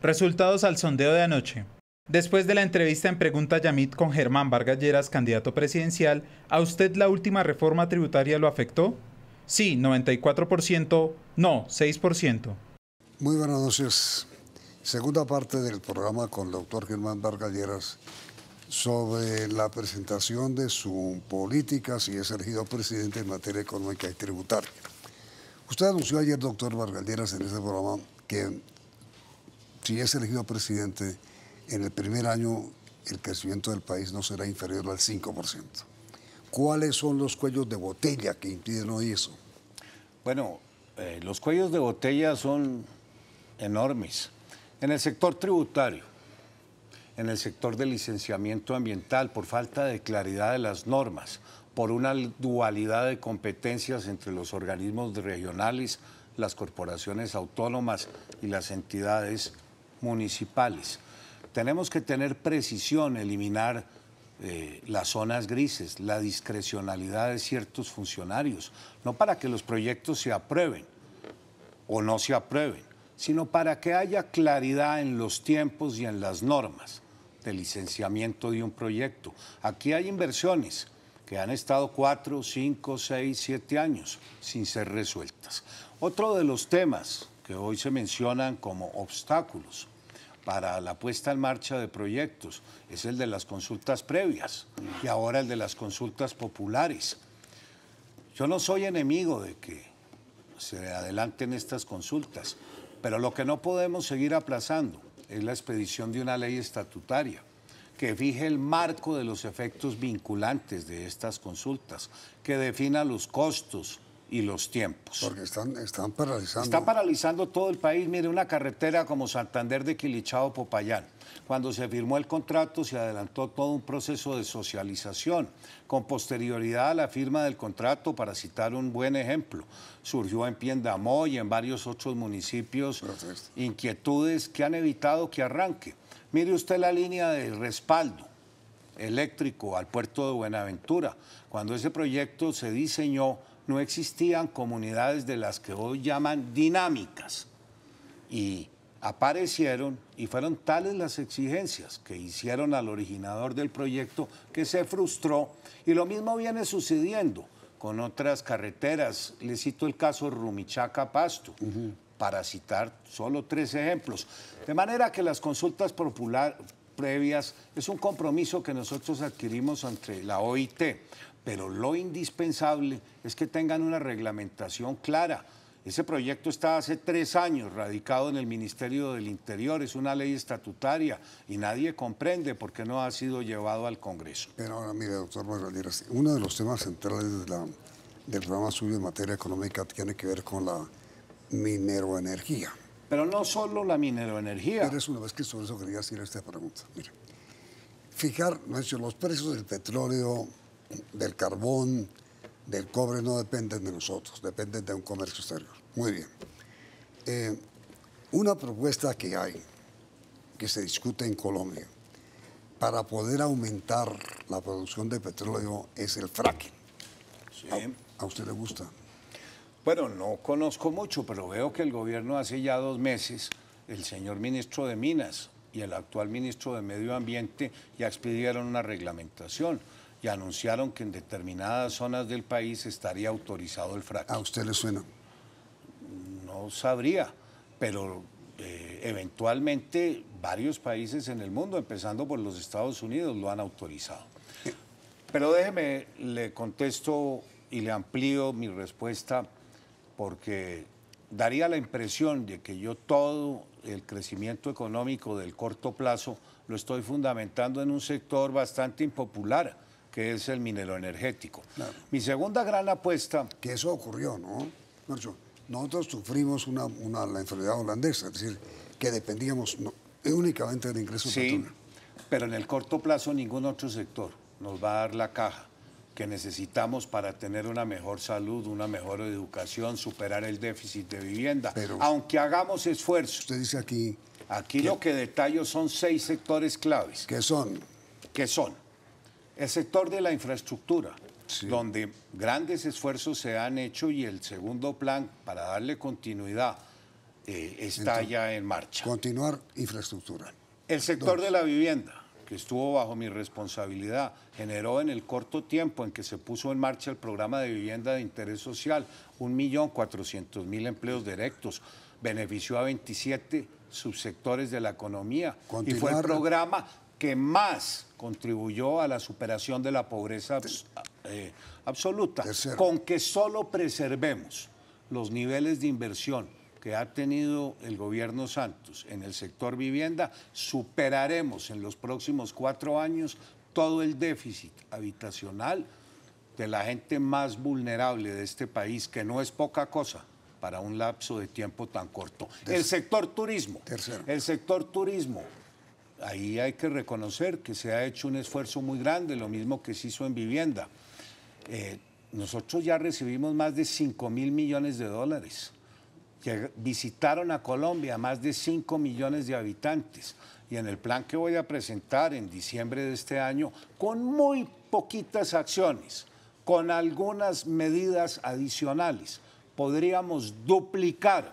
Resultados al sondeo de anoche. Después de la entrevista en Pregunta Yamit con Germán Vargas Lleras, candidato presidencial, ¿a usted la última reforma tributaria lo afectó? Sí, 94%, no, 6%. Muy buenas noches. Segunda parte del programa con el doctor Germán Vargas Lleras sobre la presentación de su política si es elegido presidente en materia económica y tributaria. Usted anunció ayer, doctor Vargas en este programa que si es elegido presidente, en el primer año el crecimiento del país no será inferior al 5%. ¿Cuáles son los cuellos de botella que impiden hoy eso? Bueno, eh, los cuellos de botella son enormes. En el sector tributario, en el sector de licenciamiento ambiental, por falta de claridad de las normas, por una dualidad de competencias entre los organismos regionales, las corporaciones autónomas y las entidades municipales. Tenemos que tener precisión, eliminar eh, las zonas grises, la discrecionalidad de ciertos funcionarios, no para que los proyectos se aprueben o no se aprueben, sino para que haya claridad en los tiempos y en las normas de licenciamiento de un proyecto. Aquí hay inversiones que han estado cuatro, cinco, seis, siete años sin ser resueltas. Otro de los temas que hoy se mencionan como obstáculos para la puesta en marcha de proyectos es el de las consultas previas y ahora el de las consultas populares. Yo no soy enemigo de que se adelanten estas consultas, pero lo que no podemos seguir aplazando es la expedición de una ley estatutaria que fije el marco de los efectos vinculantes de estas consultas, que defina los costos, y los tiempos. Porque están, paralizando. Está paralizando todo el país. Mire, una carretera como Santander de Quilichao, Popayán. Cuando se firmó el contrato se adelantó todo un proceso de socialización. Con posterioridad a la firma del contrato, para citar un buen ejemplo, surgió en Piendamó y en varios otros municipios inquietudes que han evitado que arranque. Mire usted la línea de respaldo eléctrico al puerto de Buenaventura. Cuando ese proyecto se diseñó, no existían comunidades de las que hoy llaman dinámicas. Y aparecieron y fueron tales las exigencias que hicieron al originador del proyecto que se frustró y lo mismo viene sucediendo con otras carreteras. Le cito el caso Rumichaca-Pasto, para citar solo tres ejemplos. De manera que las consultas populares previas es un compromiso que nosotros adquirimos ante la OIT pero lo indispensable es que tengan una reglamentación clara. Ese proyecto está hace tres años radicado en el Ministerio del Interior, es una ley estatutaria y nadie comprende por qué no ha sido llevado al Congreso. Pero ahora, mire, doctor Margaliras, uno de los temas centrales del programa suyo en materia económica tiene que ver con la mineroenergía. Pero no solo la mineroenergía. Eres una vez que sobre eso quería hacer esta pregunta. Mire, fijar los precios del petróleo del carbón, del cobre, no dependen de nosotros, dependen de un comercio exterior. Muy bien. Eh, una propuesta que hay, que se discute en Colombia, para poder aumentar la producción de petróleo es el fracking. A, ¿A usted le gusta? Bueno, no conozco mucho, pero veo que el gobierno hace ya dos meses, el señor ministro de Minas y el actual ministro de Medio Ambiente ya expidieron una reglamentación y anunciaron que en determinadas zonas del país estaría autorizado el fracking. ¿A usted le suena? No sabría, pero eh, eventualmente varios países en el mundo, empezando por los Estados Unidos, lo han autorizado. Eh. Pero déjeme, le contesto y le amplío mi respuesta porque daría la impresión de que yo todo el crecimiento económico del corto plazo lo estoy fundamentando en un sector bastante impopular que es el minero energético. Mi segunda gran apuesta... Que eso ocurrió, ¿no? nosotros sufrimos una, la enfermedad holandesa, es decir, que dependíamos únicamente del ingreso sí, pero en el corto plazo ningún otro sector nos va a dar la caja que necesitamos para tener una mejor salud, una mejor educación, superar el déficit de vivienda, aunque hagamos esfuerzos. Usted dice aquí... Aquí lo que detallo son seis sectores claves. ¿Qué son? ¿Qué son? El sector de la infraestructura, donde grandes esfuerzos se han hecho y el segundo plan para darle continuidad eh, está ya en marcha. Continuar infraestructura. El sector de la vivienda, que estuvo bajo mi responsabilidad, generó en el corto tiempo en que se puso en marcha el programa de vivienda de interés social 1.400.000 empleos directos, benefició a 27 subsectores de la economía y fue el programa que más contribuyó a la superación de la pobreza eh, absoluta, con que solo preservemos los niveles de inversión que ha tenido el gobierno Santos en el sector vivienda, superaremos en los próximos cuatro años todo el déficit habitacional de la gente más vulnerable de este país, que no es poca cosa para un lapso de tiempo tan corto. El sector turismo. El sector turismo ahí hay que reconocer que se ha hecho un esfuerzo muy grande, lo mismo que se hizo en vivienda. Eh, nosotros ya recibimos más de 5 mil millones de dólares. Que visitaron a Colombia más de 5 millones de habitantes. Y en el plan que voy a presentar en diciembre de este año, con muy poquitas acciones, con algunas medidas adicionales, podríamos duplicar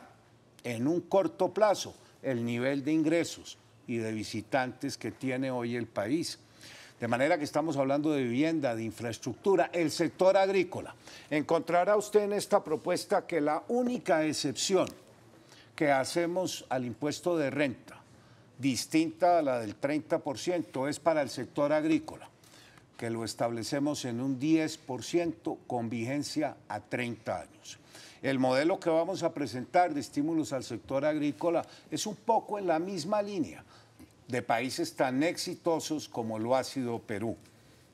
en un corto plazo el nivel de ingresos y de visitantes que tiene hoy el país. De manera que estamos hablando de vivienda, de infraestructura, el sector agrícola. Encontrará usted en esta propuesta que la única excepción que hacemos al impuesto de renta, distinta a la del 30%, es para el sector agrícola, que lo establecemos en un 10% con vigencia a 30 años. El modelo que vamos a presentar de estímulos al sector agrícola es un poco en la misma línea de países tan exitosos como lo ha sido Perú,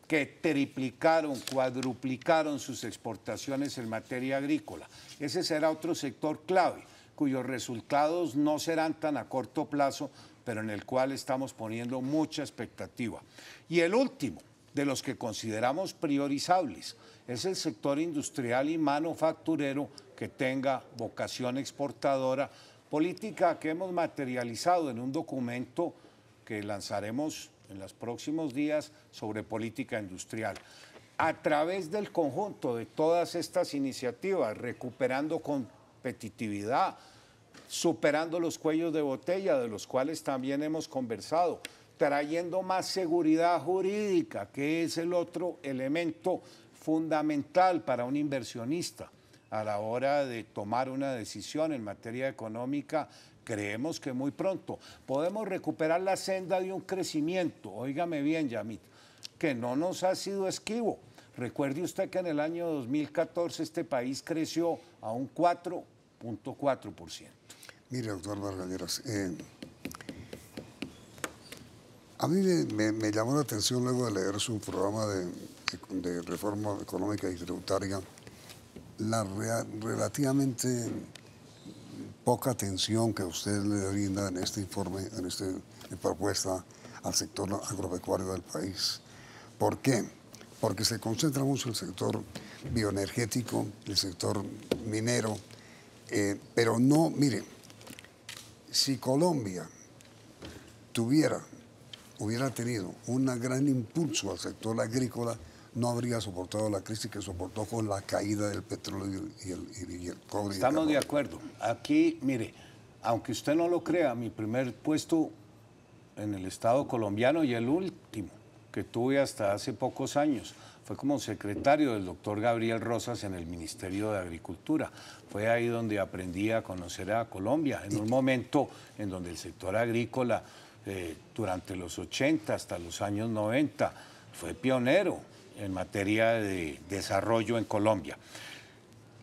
que triplicaron, cuadruplicaron sus exportaciones en materia agrícola. Ese será otro sector clave, cuyos resultados no serán tan a corto plazo, pero en el cual estamos poniendo mucha expectativa. Y el último, de los que consideramos priorizables. Es el sector industrial y manufacturero que tenga vocación exportadora, política que hemos materializado en un documento que lanzaremos en los próximos días sobre política industrial. A través del conjunto de todas estas iniciativas, recuperando competitividad, superando los cuellos de botella, de los cuales también hemos conversado, trayendo más seguridad jurídica, que es el otro elemento fundamental para un inversionista a la hora de tomar una decisión en materia económica. Creemos que muy pronto podemos recuperar la senda de un crecimiento, óigame bien, Yamit, que no nos ha sido esquivo. Recuerde usted que en el año 2014 este país creció a un 4.4%. Mire, doctor Vargalleras, en... Eh, a mí me, llamó la atención luego de leer su programa de, reforma económica y tributaria la relativamente poca atención que usted le brinda en este informe, en esta propuesta al sector agropecuario del país. ¿Por qué? Porque se concentra mucho el sector bioenergético, el sector minero, eh, pero no, mire, si Colombia tuviera hubiera tenido un gran impulso al sector agrícola, no habría soportado la crisis que soportó con la caída del petróleo y el, cobre. Estamos de acuerdo. Aquí, mire, aunque usted no lo crea, mi primer puesto en el Estado colombiano y el último que tuve hasta hace pocos años fue como secretario del doctor Gabriel Rosas en el Ministerio de Agricultura. Fue ahí donde aprendí a conocer a Colombia, en un momento en donde el sector agrícola eh, durante los 80 hasta los años 90. Fue pionero en materia de desarrollo en Colombia.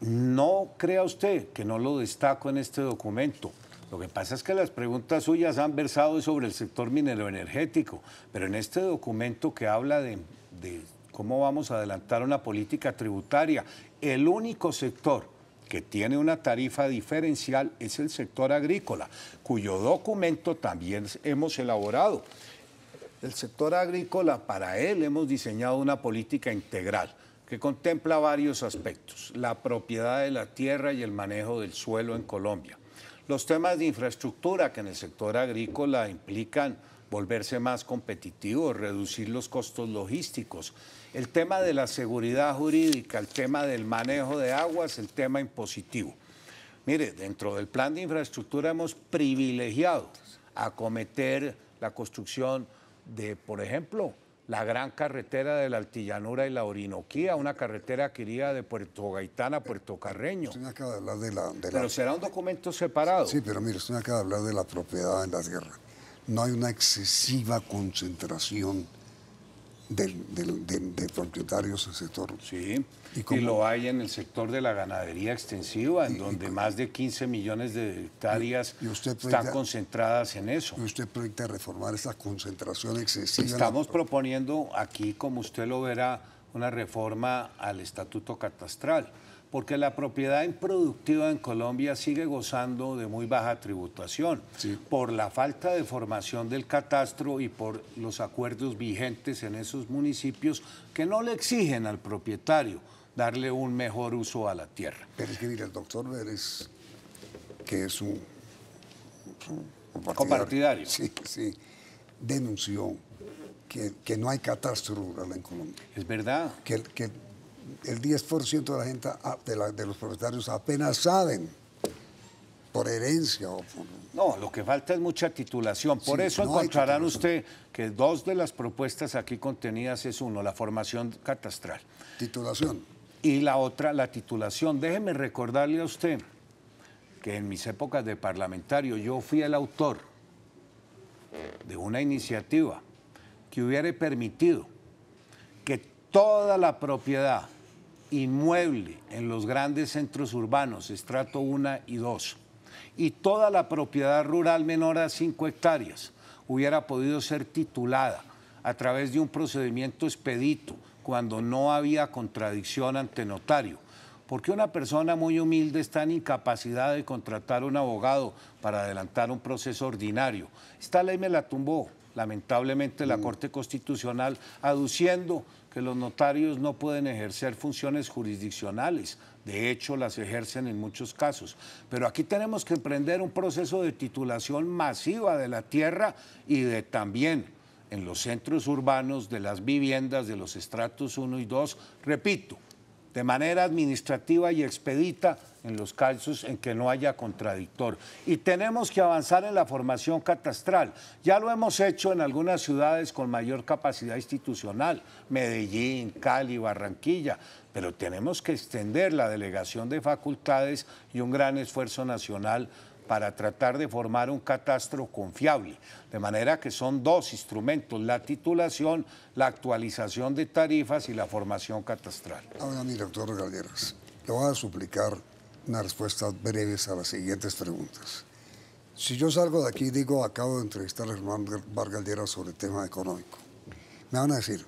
No crea usted que no lo destaco en este documento. Lo que pasa es que las preguntas suyas han versado sobre el sector minero energético pero en este documento que habla de cómo vamos a adelantar una política tributaria, el único sector que tiene una tarifa diferencial es el sector agrícola, cuyo documento también hemos elaborado. El sector agrícola, para él hemos diseñado una política integral que contempla varios aspectos, la propiedad de la tierra y el manejo del suelo en Colombia, los temas de infraestructura que en el sector agrícola implican volverse más competitivo, reducir los costos logísticos. El tema de la seguridad jurídica, el tema del manejo de aguas, el tema impositivo. Mire, dentro del plan de infraestructura hemos privilegiado acometer la construcción de, por ejemplo, la gran carretera de la Altillanura y la Orinoquía, una carretera que de Puerto Gaitán a Puerto Carreño. Pero será un documento separado. Sí, pero mire, usted me acaba de hablar de la propiedad en las guerras no hay una excesiva concentración de propietarios del sector. Sí, ¿Y, lo hay en el sector de la ganadería extensiva, en donde más de 15 millones de hectáreas están concentradas en eso. ¿Y usted proyecta reformar esa concentración excesiva? Estamos proponiendo aquí, como usted lo verá, una reforma al estatuto catastral porque la propiedad improductiva en Colombia sigue gozando de muy baja tributación por la falta de formación del catastro y por los acuerdos vigentes en esos municipios que no le exigen al propietario darle un mejor uso a la tierra. Pero es que mira el doctor Vélez, que es un, compartidario, sí, sí, denunció que, no hay catastro rural en Colombia. Es verdad. que el 10% de la gente, ah, de, los propietarios apenas saben por herencia. O No, lo que falta es mucha titulación. Por eso encontrarán usted que dos de las propuestas aquí contenidas es uno, la formación catastral. Titulación. Y la otra, la titulación. Déjeme recordarle a usted que en mis épocas de parlamentario yo fui el autor de una iniciativa que hubiera permitido que toda la propiedad inmueble en los grandes centros urbanos, estrato 1 y 2, y toda la propiedad rural menor a 5 hectáreas hubiera podido ser titulada a través de un procedimiento expedito cuando no había contradicción ante notario. porque una persona muy humilde está en incapacidad de contratar un abogado para adelantar un proceso ordinario? Esta ley me la tumbó lamentablemente la mm. Corte Constitucional, aduciendo que los notarios no pueden ejercer funciones jurisdiccionales. De hecho, las ejercen en muchos casos. Pero aquí tenemos que emprender un proceso de titulación masiva de la tierra y de también en los centros urbanos, de las viviendas, de los estratos 1 y 2, repito, de manera administrativa y expedita en los casos en que no haya contradictor. Y tenemos que avanzar en la formación catastral. Ya lo hemos hecho en algunas ciudades con mayor capacidad institucional, Medellín, Cali, Barranquilla, pero tenemos que extender la delegación de facultades y un gran esfuerzo nacional para tratar de formar un catastro confiable. De manera que son dos instrumentos, la titulación, la actualización de tarifas y la formación catastral. Ahora, mi doctor Galderas, le voy a suplicar una respuesta breves a las siguientes preguntas. Si yo salgo de aquí y digo, acabo de entrevistar a Germán Vargas sobre el tema económico, me van a decir,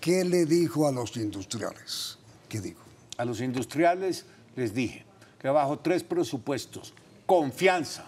¿qué le dijo a los industriales? ¿Qué digo? A los industriales les dije que bajo tres presupuestos, confianza,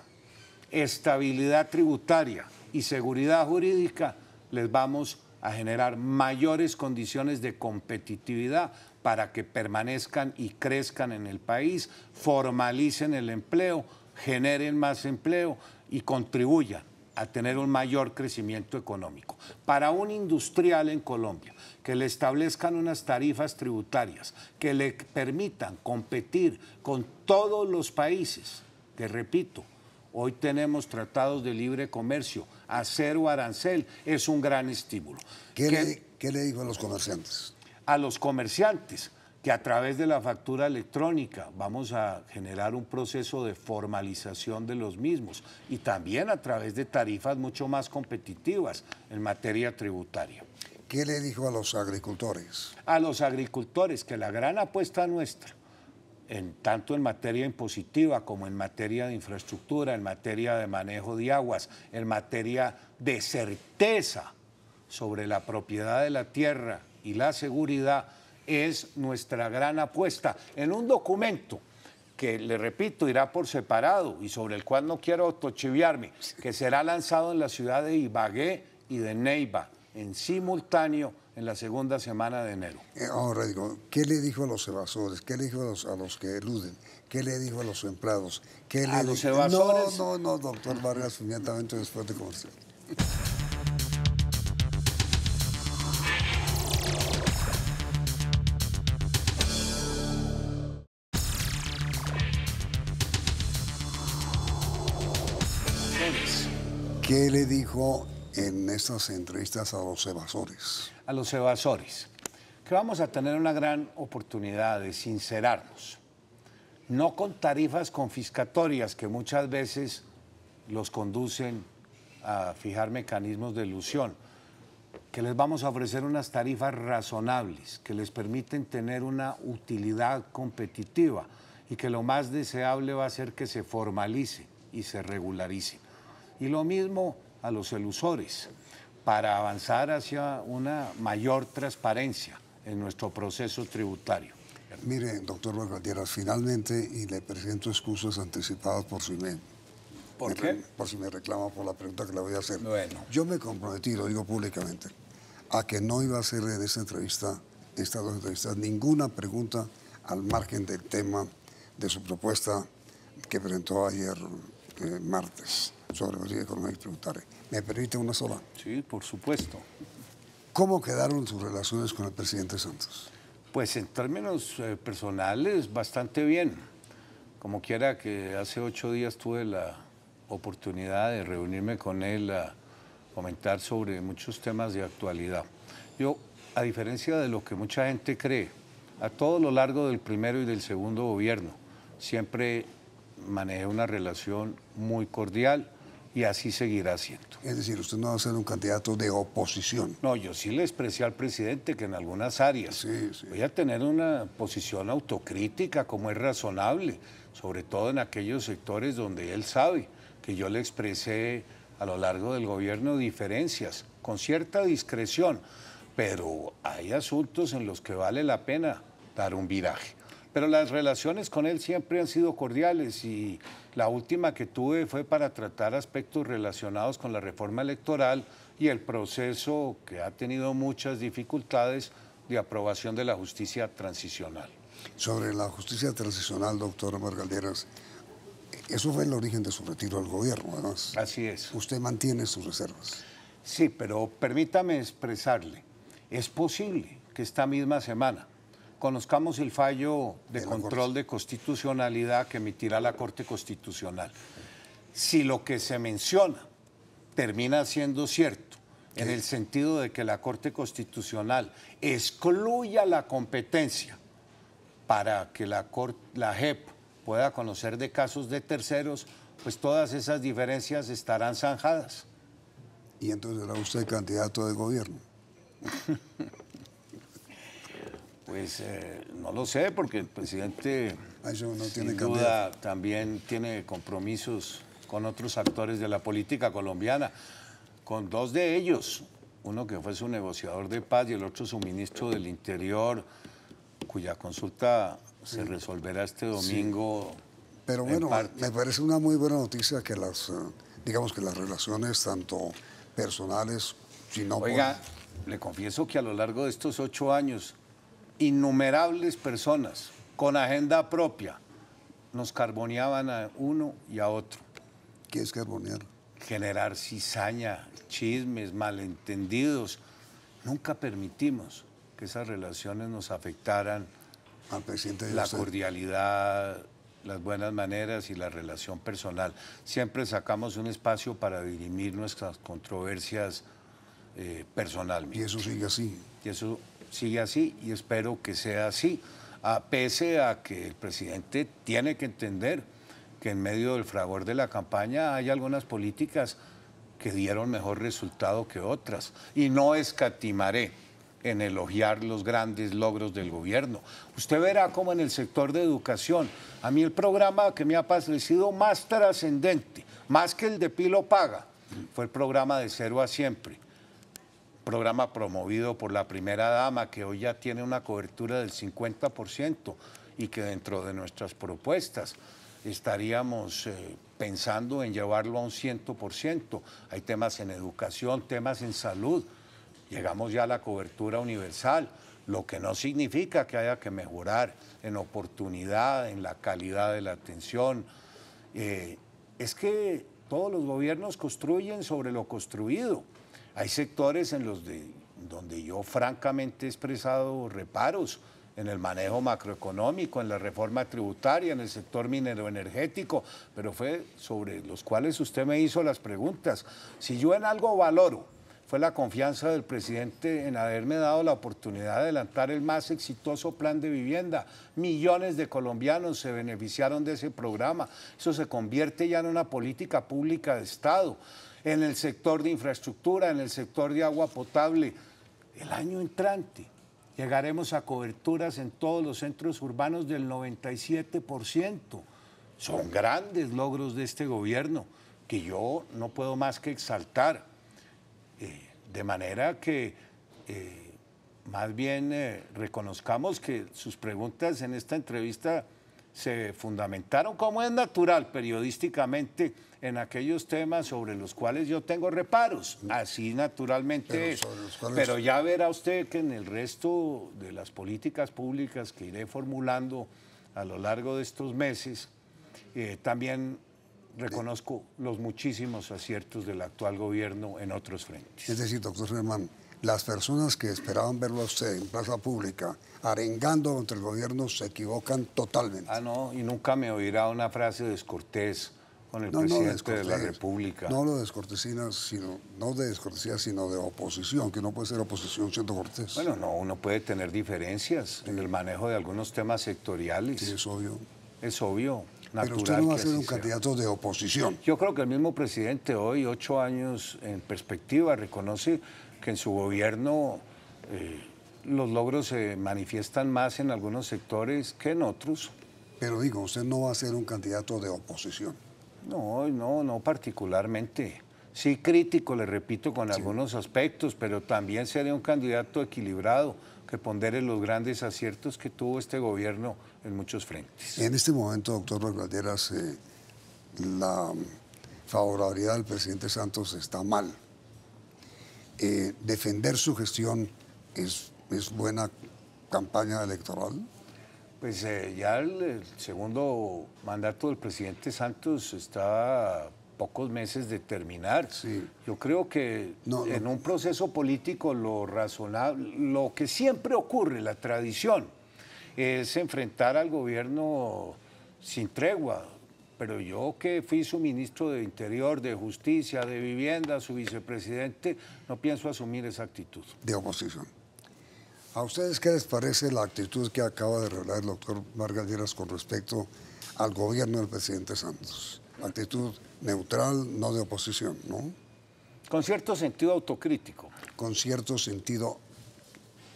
estabilidad tributaria y seguridad jurídica, les vamos a generar mayores condiciones de competitividad para que permanezcan y crezcan en el país, formalicen el empleo, generen más empleo y contribuyan a tener un mayor crecimiento económico. Para un industrial en Colombia, que le establezcan unas tarifas tributarias que le permitan competir con todos los países te repito, hoy tenemos tratados de libre comercio, Acero arancel, es un gran estímulo. ¿Qué, le, dijo a los comerciantes? A los comerciantes que a través de la factura electrónica vamos a generar un proceso de formalización de los mismos y también a través de tarifas mucho más competitivas en materia tributaria. ¿Qué le dijo a los agricultores? A los agricultores que la gran apuesta nuestra en, tanto en materia impositiva como en materia de infraestructura, en materia de manejo de aguas, en materia de certeza sobre la propiedad de la tierra y la seguridad, es nuestra gran apuesta. En un documento que, le repito, irá por separado y sobre el cual no quiero autochiviarme, que será lanzado en la ciudad de Ibagué y de Neiva en simultáneo en la segunda semana de enero. Eh, Ahora digo, ¿qué le dijo a los evasores? ¿Qué le dijo a los, a los que eluden? ¿Qué le dijo a los empleados? ¿Qué ¿A los dijo? evasores? No, no, no, doctor Vargas, inmediatamente después de comercio. ¿Qué le dijo en estas entrevistas a los evasores. A los evasores, que vamos a tener una gran oportunidad de sincerarnos, no con tarifas confiscatorias que muchas veces los conducen a fijar mecanismos de ilusión, que les vamos a ofrecer unas tarifas razonables, que les permiten tener una utilidad competitiva y que lo más deseable va a ser que se formalice y se regularice. Y lo mismo a los elusores para avanzar hacia una mayor transparencia en nuestro proceso tributario. Mire, doctor Bacaldieras, finalmente, y le presento excusas anticipadas por su email, ¿Por qué? Por si me reclama por la pregunta que le voy a hacer. Bueno. Yo me comprometí, lo digo públicamente, a que no iba a hacer en esta entrevista, estas dos entrevistas, ninguna pregunta al margen del tema de su propuesta que presentó ayer eh, martes sobre económica tributaria. ¿Me permite una sola? Sí, por supuesto. ¿Cómo quedaron sus relaciones con el presidente Santos? Pues en términos eh, personales, bastante bien. Como quiera que hace ocho días tuve la oportunidad de reunirme con él a comentar sobre muchos temas de actualidad. Yo, a diferencia de lo que mucha gente cree, a todo lo largo del primero y del segundo gobierno, siempre manejé una relación muy cordial, y así seguirá siendo. Es decir, usted no va a ser un candidato de oposición. No, yo sí le expresé al presidente que en algunas áreas voy a tener una posición autocrítica como es razonable, sobre todo en aquellos sectores donde él sabe que yo le expresé a lo largo del gobierno diferencias, con cierta discreción, pero hay asuntos en los que vale la pena dar un viraje pero las relaciones con él siempre han sido cordiales y la última que tuve fue para tratar aspectos relacionados con la reforma electoral y el proceso que ha tenido muchas dificultades de aprobación de la justicia transicional. Sobre la justicia transicional, doctor Margalderas, eso fue el origen de su retiro al gobierno, además. Así es. Usted mantiene sus reservas. Sí, pero permítame expresarle, es posible que esta misma semana conozcamos el fallo de, control de constitucionalidad que emitirá la Corte Constitucional. Si lo que se menciona termina siendo cierto, en el sentido de que la Corte Constitucional excluya la competencia para que la, Corte, la JEP pueda conocer de casos de terceros, pues todas esas diferencias estarán zanjadas. Y entonces será usted candidato de gobierno. Pues eh, no lo sé, porque el presidente ah, no tiene duda también tiene compromisos con otros actores de la política colombiana, con dos de ellos, uno que fue su negociador de paz y el otro su ministro del Interior, cuya consulta se resolverá este domingo. Pero bueno, me parece una muy buena noticia que las, eh, digamos que las relaciones tanto personales, sino... Oiga, le confieso que a lo largo de estos ocho años innumerables personas con agenda propia nos carboneaban a uno y a otro. ¿Qué es carbonear? Generar cizaña, chismes, malentendidos. Nunca permitimos que esas relaciones nos afectaran Al ah, presidente la cordialidad, las buenas maneras y la relación personal. Siempre sacamos un espacio para dirimir nuestras controversias personalmente. Eh, y eso sigue así. Y eso sigue así y espero que sea así, ah, pese a que el presidente tiene que entender que en medio del fragor de la campaña hay algunas políticas que dieron mejor resultado que otras y no escatimaré en elogiar los grandes logros del gobierno. Usted verá cómo en el sector de educación, a mí el programa que me ha parecido más trascendente, más que el de Pilo Paga, fue el programa de cero a siempre, programa promovido por la primera dama, que hoy ya tiene una cobertura del 50% y que dentro de nuestras propuestas estaríamos eh, pensando en llevarlo a un 100%. Hay temas en educación, temas en salud. Llegamos ya a la cobertura universal, lo que no significa que haya que mejorar en oportunidad, en la calidad de la atención. Eh, es que todos los gobiernos construyen sobre lo construido hay sectores en los de, donde yo francamente he expresado reparos en el manejo macroeconómico, en la reforma tributaria, en el sector minero-energético, pero fue sobre los cuales usted me hizo las preguntas. Si yo en algo valoro, fue la confianza del presidente en haberme dado la oportunidad de adelantar el más exitoso plan de vivienda. Millones de colombianos se beneficiaron de ese programa. Eso se convierte ya en una política pública de Estado en el sector de infraestructura, en el sector de agua potable. El año entrante llegaremos a coberturas en todos los centros urbanos del 97%. Son grandes logros de este gobierno que yo no puedo más que exaltar. Eh, de manera que eh, más bien eh, reconozcamos que sus preguntas en esta entrevista se fundamentaron, como es natural periodísticamente, en aquellos temas sobre los cuales yo tengo reparos. Así naturalmente Pero, es. Pero ya verá usted que en el resto de las políticas públicas que iré formulando a lo largo de estos meses, eh, también reconozco los muchísimos aciertos del actual gobierno en otros frentes. Es decir, doctor Germán, las personas que esperaban verlo a usted en plaza pública arengando contra el gobierno se equivocan totalmente. Ah, no, y nunca me oirá una frase de descortés con el presidente de la República. No lo descortesina, sino, no de descortesía, sino de oposición, que no puede ser oposición siendo cortés. Bueno, no, uno puede tener diferencias en el manejo de algunos temas sectoriales. Sí, es obvio. Es obvio. Pero usted no va a ser un candidato de oposición. Yo creo que el mismo presidente hoy, ocho años en perspectiva, reconoce que en su gobierno eh, los logros se manifiestan más en algunos sectores que en otros. Pero digo, usted no va a ser un candidato de oposición. No, no, no particularmente. Sí crítico, le repito, con algunos aspectos, pero también sería un candidato equilibrado que pondere los grandes aciertos que tuvo este gobierno en muchos frentes. En este momento, doctor Rodríguez, eh, la favorabilidad del presidente Santos está mal. Eh, defender su gestión es, es buena campaña electoral? Pues eh, ya el, segundo mandato del presidente Santos está a pocos meses de terminar. Yo creo que en un proceso político lo razonable, lo que siempre ocurre, la tradición, es enfrentar al gobierno sin tregua, pero yo que fui su ministro de Interior, de Justicia, de Vivienda, su vicepresidente, no pienso asumir esa actitud. De oposición. ¿A ustedes qué les parece la actitud que acaba de revelar el doctor Margalleras con respecto al gobierno del presidente Santos? Actitud neutral, no de oposición, ¿no? Con cierto sentido autocrítico. Con cierto sentido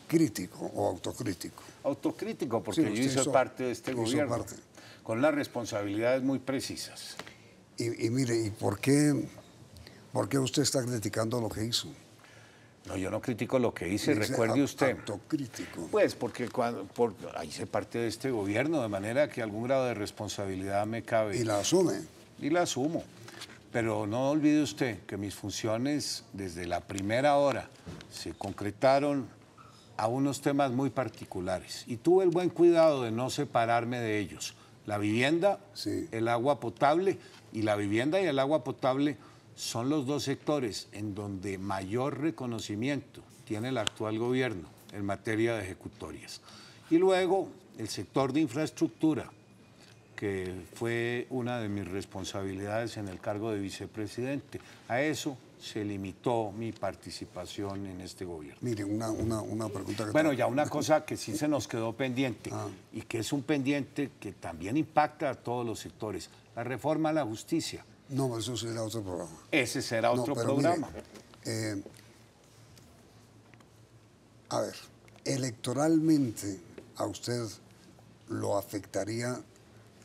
crítico o autocrítico. Autocrítico, porque yo hice parte de este gobierno con las responsabilidades muy precisas. Y, mire, ¿y por qué, por usted está criticando lo que hizo? No, yo no critico lo que hice, recuerde usted. Autocrítico. Pues porque cuando, por, hice parte de este gobierno, de manera que algún grado de responsabilidad me cabe. ¿Y la asume? Y la asumo. Pero no olvide usted que mis funciones desde la primera hora se concretaron a unos temas muy particulares y tuve el buen cuidado de no separarme de ellos. La vivienda, el agua potable y la vivienda y el agua potable son los dos sectores en donde mayor reconocimiento tiene el actual gobierno en materia de ejecutorias. Y luego el sector de infraestructura, que fue una de mis responsabilidades en el cargo de vicepresidente. A eso se limitó mi participación en este gobierno. Mire, una, una, pregunta que... Bueno, ya una cosa que sí se nos quedó pendiente ah. y que es un pendiente que también impacta a todos los sectores, la reforma a la justicia. No, eso será otro programa. Ese será otro programa. Eh, a ver, electoralmente a usted lo afectaría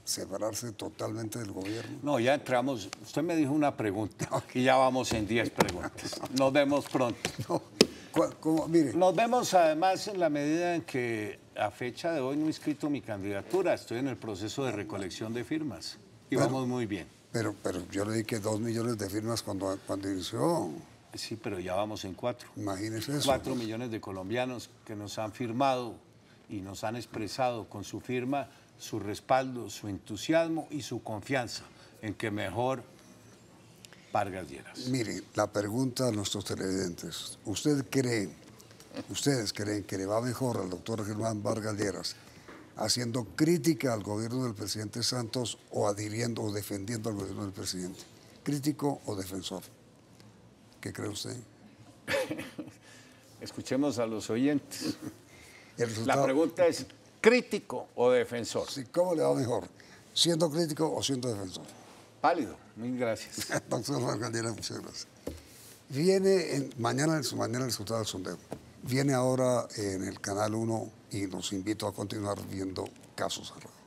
separarse totalmente del gobierno? No, ya entramos. Usted me dijo una pregunta y ya vamos en 10 preguntas. Nos vemos pronto. Nos vemos además en la medida en que a fecha de hoy no he inscrito mi candidatura. Estoy en el proceso de recolección de firmas y vamos muy bien. Pero, pero yo le dije que dos millones de firmas cuando, cuando inició. Sí, pero ya vamos en cuatro. Imagínese eso. Cuatro millones de colombianos que nos han firmado y nos han expresado con su firma su respaldo, su entusiasmo y su confianza en que mejor Vargas Lleras. Mire, la pregunta a nuestros televidentes. ¿Usted cree, ustedes creen que le va mejor al doctor Germán Vargas Lleras haciendo crítica al gobierno del presidente Santos o adhiriendo o defendiendo al gobierno del presidente? ¿Crítico o defensor? ¿Qué cree usted? Escuchemos a los oyentes. la pregunta es, ¿Crítico o defensor? Sí, ¿Cómo le va mejor? ¿Siendo crítico o siendo defensor? Pálido, mil gracias. Doctor muchas gracias. Viene en, mañana, mañana el resultado del sondeo. Viene ahora en el Canal 1 y los invito a continuar viendo Casos Cerrados.